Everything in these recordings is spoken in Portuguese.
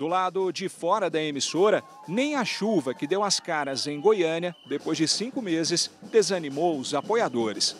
Do lado de fora da emissora, nem a chuva que deu as caras em Goiânia, depois de cinco meses, desanimou os apoiadores.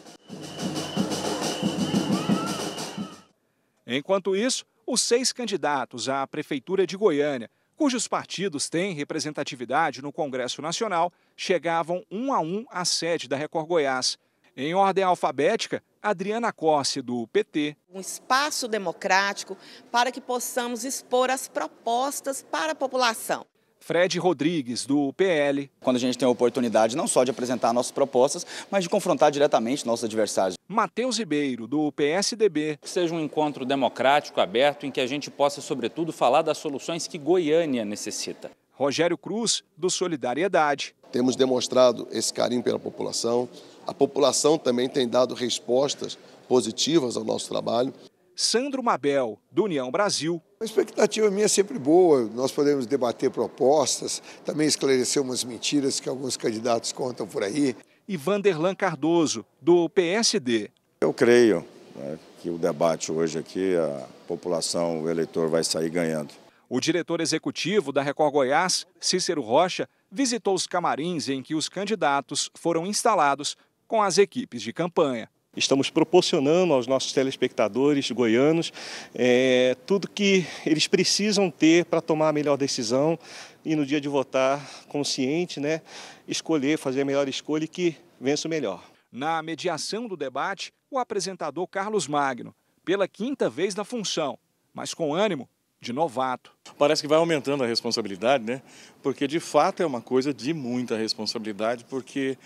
Enquanto isso, os seis candidatos à Prefeitura de Goiânia, cujos partidos têm representatividade no Congresso Nacional, chegavam um a um à sede da Record Goiás. Em ordem alfabética, Adriana Cosse, do PT. Um espaço democrático para que possamos expor as propostas para a população. Fred Rodrigues, do PL. Quando a gente tem a oportunidade não só de apresentar nossas propostas, mas de confrontar diretamente nossos adversários. Matheus Ribeiro, do PSDB. Que seja um encontro democrático, aberto, em que a gente possa, sobretudo, falar das soluções que Goiânia necessita. Rogério Cruz, do Solidariedade. Temos demonstrado esse carinho pela população. A população também tem dado respostas positivas ao nosso trabalho. Sandro Mabel, do União Brasil. A expectativa minha é sempre boa, nós podemos debater propostas, também esclarecer umas mentiras que alguns candidatos contam por aí. E Vanderlan Cardoso, do PSD. Eu creio né, que o debate hoje aqui, a população, o eleitor vai sair ganhando. O diretor executivo da Record Goiás, Cícero Rocha, visitou os camarins em que os candidatos foram instalados com as equipes de campanha. Estamos proporcionando aos nossos telespectadores goianos é, tudo que eles precisam ter para tomar a melhor decisão e no dia de votar consciente, né, escolher, fazer a melhor escolha e que vença o melhor. Na mediação do debate, o apresentador Carlos Magno, pela quinta vez na função, mas com ânimo de novato. Parece que vai aumentando a responsabilidade, né? Porque de fato é uma coisa de muita responsabilidade, porque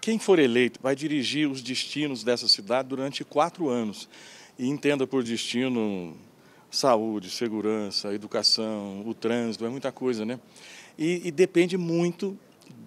quem for eleito vai dirigir os destinos dessa cidade durante quatro anos. E entenda por destino saúde, segurança, educação, o trânsito, é muita coisa, né? E, e depende muito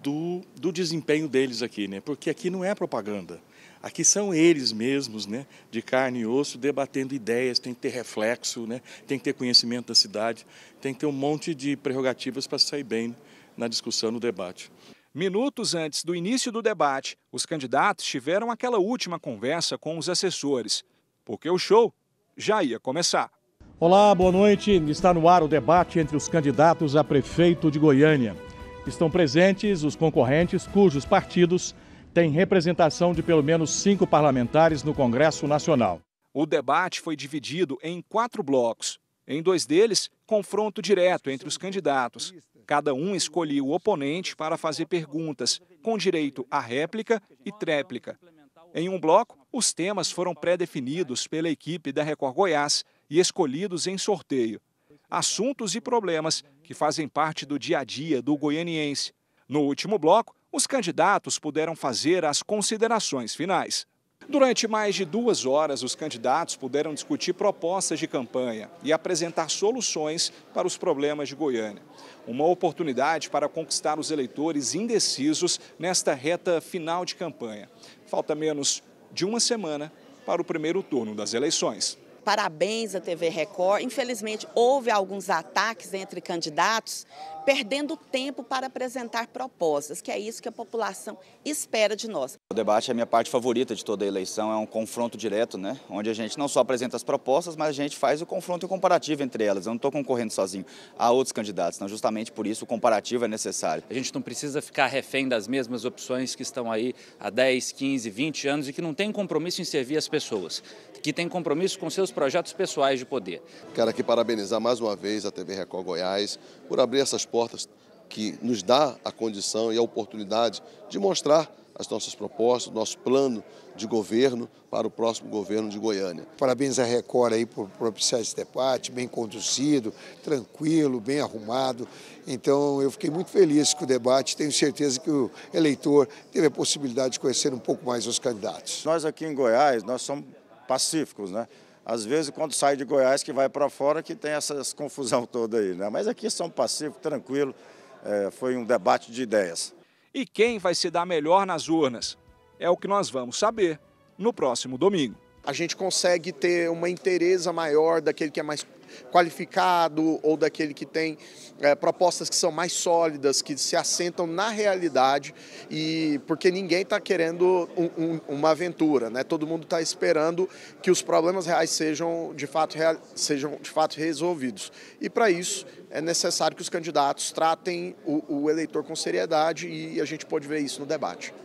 do, do desempenho deles aqui, né? Porque aqui não é propaganda. Aqui são eles mesmos, né, de carne e osso, debatendo ideias, tem que ter reflexo, né, tem que ter conhecimento da cidade, tem que ter um monte de prerrogativas para sair bem na discussão, no debate. Minutos antes do início do debate, os candidatos tiveram aquela última conversa com os assessores, porque o show já ia começar. Olá, boa noite. Está no ar o debate entre os candidatos a prefeito de Goiânia estão presentes os concorrentes cujos partidos têm representação de pelo menos cinco parlamentares no Congresso Nacional. O debate foi dividido em quatro blocos. Em dois deles, confronto direto entre os candidatos. Cada um escolheu o oponente para fazer perguntas, com direito à réplica e tréplica. Em um bloco, os temas foram pré-definidos pela equipe da Record Goiás e escolhidos em sorteio assuntos e problemas que fazem parte do dia a dia do goianiense. No último bloco, os candidatos puderam fazer as considerações finais. Durante mais de duas horas, os candidatos puderam discutir propostas de campanha e apresentar soluções para os problemas de Goiânia. Uma oportunidade para conquistar os eleitores indecisos nesta reta final de campanha. Falta menos de uma semana para o primeiro turno das eleições. Parabéns à TV Record. Infelizmente, houve alguns ataques entre candidatos, perdendo tempo para apresentar propostas, que é isso que a população espera de nós. O debate é a minha parte favorita de toda a eleição, é um confronto direto, né? onde a gente não só apresenta as propostas, mas a gente faz o confronto e o comparativo entre elas. Eu não estou concorrendo sozinho, a outros candidatos, então justamente por isso o comparativo é necessário. A gente não precisa ficar refém das mesmas opções que estão aí há 10, 15, 20 anos e que não tem compromisso em servir as pessoas, que tem compromisso com seus projetos pessoais de poder. Quero aqui parabenizar mais uma vez a TV Record Goiás por abrir essas portas que nos dá a condição e a oportunidade de mostrar as nossas propostas, nosso plano de governo para o próximo governo de Goiânia. Parabéns à Record aí por propiciar esse debate, bem conduzido, tranquilo, bem arrumado. Então eu fiquei muito feliz com o debate, tenho certeza que o eleitor teve a possibilidade de conhecer um pouco mais os candidatos. Nós aqui em Goiás, nós somos pacíficos, né? às vezes quando sai de Goiás que vai para fora que tem essa confusão toda aí, né? Mas aqui é São Pacífico, tranquilo, é, foi um debate de ideias. E quem vai se dar melhor nas urnas? É o que nós vamos saber no próximo domingo. A gente consegue ter uma interesa maior daquele que é mais qualificado ou daquele que tem é, propostas que são mais sólidas, que se assentam na realidade e porque ninguém está querendo um, um, uma aventura, né? Todo mundo está esperando que os problemas reais sejam de fato real, sejam de fato resolvidos. E para isso é necessário que os candidatos tratem o, o eleitor com seriedade e a gente pode ver isso no debate.